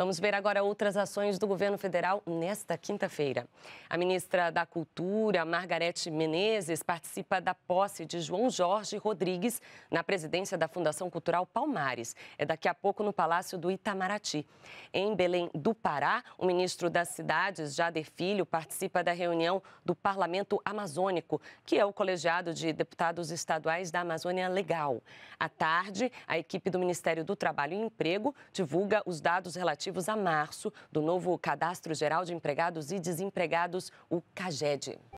Vamos ver agora outras ações do governo federal nesta quinta-feira. A ministra da Cultura, Margarete Menezes, participa da posse de João Jorge Rodrigues na presidência da Fundação Cultural Palmares. É daqui a pouco no Palácio do Itamaraty. Em Belém do Pará, o ministro das Cidades, Jader Filho, participa da reunião do Parlamento Amazônico, que é o colegiado de deputados estaduais da Amazônia Legal. À tarde, a equipe do Ministério do Trabalho e Emprego divulga os dados relativos relativos a março do novo Cadastro Geral de Empregados e Desempregados, o CAGED.